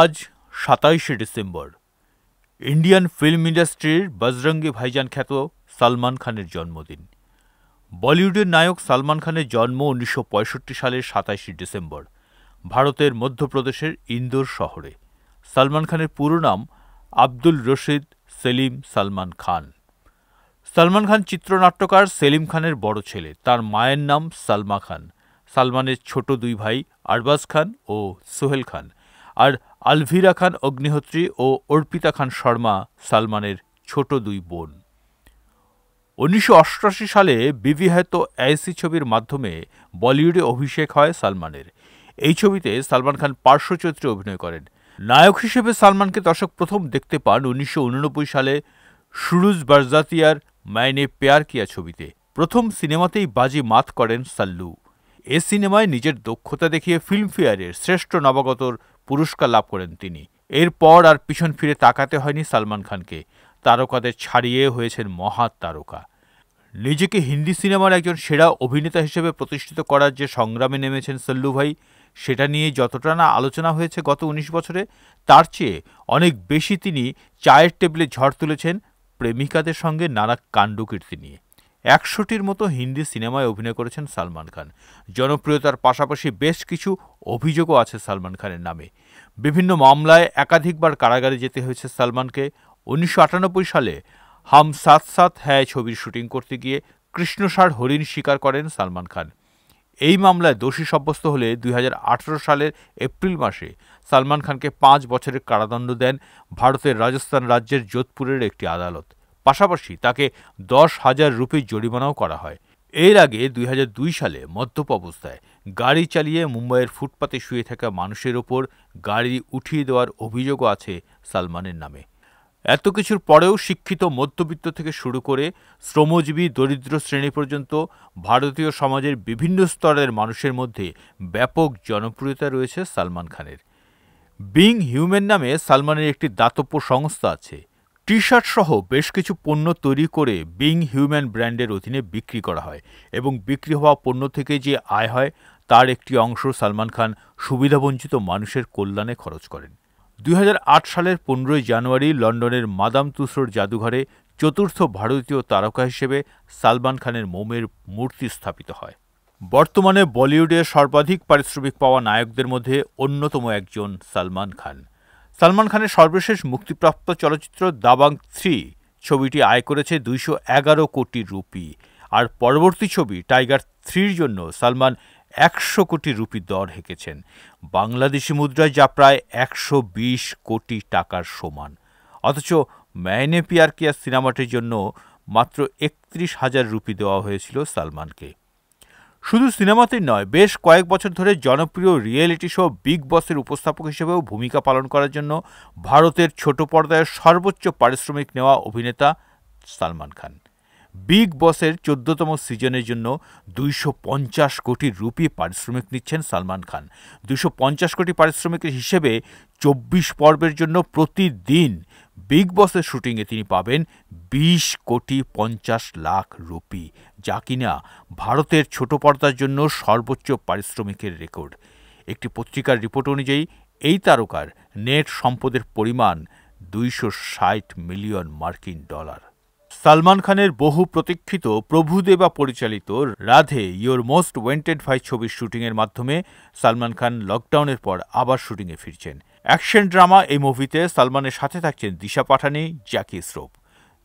আজ সাতাইশে December Indian film ইন্ডাস্ট্রির বজরঙ্গি ভাইজান খ্যাত সালমান খানের জন্মদিন বলিউডের নায়ক সালমান খানের জন্ম উনিশশো সালের সাতাইশে ডিসেম্বর ভারতের মধ্যপ্রদেশের ইন্দোর শহরে সালমান খানের পুরো নাম আব্দুল রশিদ সেলিম সালমান খান সালমান খান চিত্রনাট্যকার সেলিম খানের বড় ছেলে তার মায়ের নাম সালমা খান সালমানের ছোট দুই ভাই আরবাজ খান ও সোহেল খান আর আলভিরা খান অগ্নিহোত্রী ও অর্পিতা খান শর্মা সালমানের ছোট দুই বোন উনিশশো সালে বিবি হয়তো এসি ছবির মাধ্যমে বলিউডে অভিষেক হয় সালমানের এই ছবিতে সালমান খান পার্শ্ব চরিত্রে অভিনয় করেন নায়ক হিসেবে সালমানকে দর্শক প্রথম দেখতে পান উনিশশো সালে সুরুজ বারজাতিয়ার মাইনে পেয়ার কিয়া ছবিতে প্রথম সিনেমাতেই বাজি মাত করেন সাল্লু এ সিনেমায় নিজের দক্ষতা দেখিয়ে ফিল্মফেয়ারের শ্রেষ্ঠ নবাগতর পুরস্কার লাভ করেন তিনি এরপর আর পিছন ফিরে তাকাতে হয়নি সালমান খানকে তারকাদের ছাড়িয়ে হয়েছেন মহা তারকা নিজেকে হিন্দি সিনেমার একজন সেরা অভিনেতা হিসেবে প্রতিষ্ঠিত করার যে সংগ্রামে নেমেছেন সল্লু ভাই সেটা নিয়ে যতটা না আলোচনা হয়েছে গত ১৯ বছরে তার চেয়ে অনেক বেশি তিনি চায়ের টেবিলে ঝড় তুলেছেন প্রেমিকাদের সঙ্গে নানা কাণ্ডকীর্তি নিয়ে একশোটির মতো হিন্দি সিনেমায় অভিনয় করেছেন সালমান খান জনপ্রিয়তার পাশাপাশি বেশ কিছু অভিযোগও আছে সালমান খানের নামে বিভিন্ন মামলায় একাধিকবার কারাগারে যেতে হয়েছে সালমানকে উনিশশো সালে হাম সাত সাত হ্যায় ছবির শুটিং করতে গিয়ে কৃষ্ণসার হরিণ স্বীকার করেন সালমান খান এই মামলায় দোষী সাব্যস্ত হলে দুই সালের এপ্রিল মাসে সালমান খানকে পাঁচ বছরের কারাদণ্ড দেন ভারতের রাজস্থান রাজ্যের যোধপুরের একটি আদালত পাশাপাশি তাকে দশ হাজার রুপি জরিমানাও করা হয় এর আগে দুই সালে মদ্যপ অবস্থায় গাড়ি চালিয়ে মুম্বাইয়ের ফুটপাতে শুয়ে থাকা মানুষের ওপর গাড়ি উঠিয়ে দেওয়ার অভিযোগও আছে সালমানের নামে এত কিছুর পরেও শিক্ষিত মধ্যবিত্ত থেকে শুরু করে শ্রমজীবী দরিদ্র শ্রেণী পর্যন্ত ভারতীয় সমাজের বিভিন্ন স্তরের মানুষের মধ্যে ব্যাপক জনপ্রিয়তা রয়েছে সালমান খানের বিং হিউম্যান নামে সালমানের একটি দাতব্য সংস্থা আছে টি শার্ট সহ বেশ কিছু পণ্য তৈরি করে বিং হিউম্যান ব্র্যান্ডের অধীনে বিক্রি করা হয় এবং বিক্রি হওয়া পণ্য থেকে যে আয় হয় তার একটি অংশ সালমান খান সুবিধাবঞ্চিত মানুষের কল্যাণে খরচ করেন দুই সালের পনেরোই জানুয়ারি লন্ডনের মাদাম তুসোর জাদুঘরে চতুর্থ ভারতীয় তারকা হিসেবে সালমান খানের মোমের মূর্তি স্থাপিত হয় বর্তমানে বলিউডে সর্বাধিক পারিশ্রমিক পাওয়া নায়কদের মধ্যে অন্যতম একজন সালমান খান সালমান খানের সর্বশেষ মুক্তিপ্রাপ্ত চলচ্চিত্র দাবাং থ্রি ছবিটি আয় করেছে দুইশো এগারো কোটি রুপি আর পরবর্তী ছবি টাইগার থ্রির জন্য সালমান একশো কোটি রুপি দর হেঁকেছেন বাংলাদেশি মুদ্রায় যা প্রায় একশো বিশ কোটি টাকার সমান অথচ ম্যায়নে পিয়ার সিনেমাটির জন্য মাত্র একত্রিশ হাজার রুপি দেওয়া হয়েছিল সালমানকে শুধু সিনেমাতেই নয় বেশ কয়েক বছর ধরে জনপ্রিয় রিয়েলিটি শো বিগ বসের উপস্থাপক হিসেবেও ভূমিকা পালন করার জন্য ভারতের ছোট পর্দায় সর্বোচ্চ পারিশ্রমিক নেওয়া অভিনেতা সালমান খান বিগ বসের চোদ্দতম সিজনের জন্য দুইশো পঞ্চাশ কোটি রুপি পারিশ্রমিক নিচ্ছেন সালমান খান দুইশো পঞ্চাশ কোটি পারিশ্রমিকের হিসেবে চব্বিশ পর্বের জন্য প্রতিদিন বিগ বসের শুটিংয়ে তিনি পাবেন ২০ কোটি পঞ্চাশ লাখ রুপি যা কিনা ভারতের ছোট পর্দার জন্য সর্বোচ্চ পারিশ্রমিকের রেকর্ড একটি পত্রিকার রিপোর্ট অনুযায়ী এই তারকার নেট সম্পদের পরিমাণ দুইশো মিলিয়ন মার্কিন ডলার সালমান খানের বহু প্রতীক্ষিত প্রভুদেবা পরিচালিত রাধে ইয়োর মোস্ট ওয়েন্টেড ভাই ছবির শুটিংয়ের মাধ্যমে সালমান খান লকডাউনের পর আবার শুটিংয়ে ফিরছেন অ্যাকশন ড্রামা এই মুভিতে সালমানের সাথে থাকছেন দিশা পাঠানি জ্যাকি শ্রোপ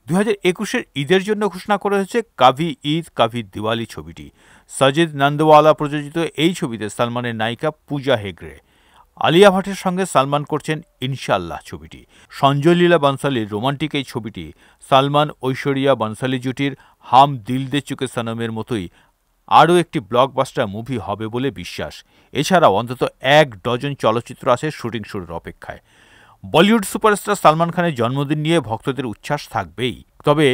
দু হাজার একুশের ঈদের জন্য ঘোষণা করা হয়েছে কাভি ঈদ কাভি দিওয়ালি ছবিটি সাজিদ নন্দওয়ালা প্রযোজিত এই ছবিতে সালমানের নায়িকা পূজা হেগড়ে আলিয়া ভাটের সঙ্গে সালমান করছেন ইনশাল্লাহ ছবিটি সঞ্জয় লীলা বানসালির রোমান্টিক এই ছবিটি সালমান ঐশ্বরিয়া বানসালি জুটির হাম দিল দে চুকে সানমের মতোই আরও একটি ব্লকবাস্টার মুভি হবে বলে বিশ্বাস এছাড়াও অন্তত এক ডজন চলচ্চিত্র আছে শুটিং শুরুর অপেক্ষায় বলিউড সুপারস্টার সালমান খানের জন্মদিন নিয়ে ভক্তদের উচ্ছ্বাস থাকবেই তবে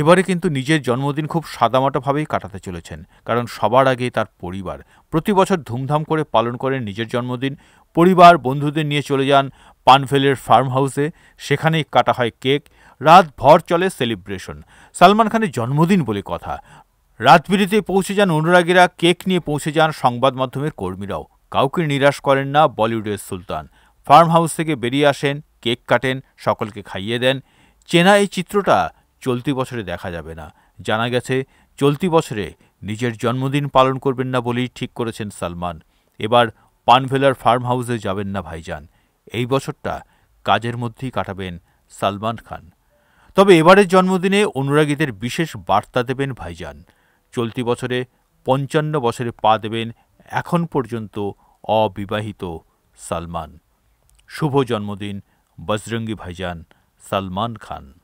এবারে কিন্তু নিজের জন্মদিন খুব সাদামাটাভাবেই কাটাতে চলেছেন কারণ সবার আগে তার পরিবার প্রতি বছর ধুমধাম করে পালন করেন নিজের জন্মদিন পরিবার বন্ধুদের নিয়ে চলে যান পানফেলের ফার্ম হাউসে সেখানেই কাটা হয় কেক রাত ভর চলে সেলিব্রেশন সালমান খানের জন্মদিন বলে কথা রাতবিরিতে পৌঁছে যান অনুরাগীরা কেক নিয়ে পৌঁছে যান সংবাদ মাধ্যমের কর্মীরাও কাউকে নিরাশ করেন না বলিউডের সুলতান ফার্ম হাউস থেকে বেরিয়ে আসেন কেক কাটেন সকলকে খাইয়ে দেন চেনা এই চিত্রটা চলতি বছরে দেখা যাবে না জানা গেছে চলতি বছরে নিজের জন্মদিন পালন করবেন না বলেই ঠিক করেছেন সালমান এবার পানভেলার ফার্ম হাউসে যাবেন না ভাইজান এই বছরটা কাজের মধ্যেই কাটাবেন সালমান খান তবে এবারের জন্মদিনে অনুরাগীদের বিশেষ বার্তা দেবেন ভাইজান চলতি বছরে পঞ্চান্ন বছরে পা দেবেন এখন পর্যন্ত অবিবাহিত সালমান শুভ জন্মদিন বজরঙ্গী ভাইজান সালমান খান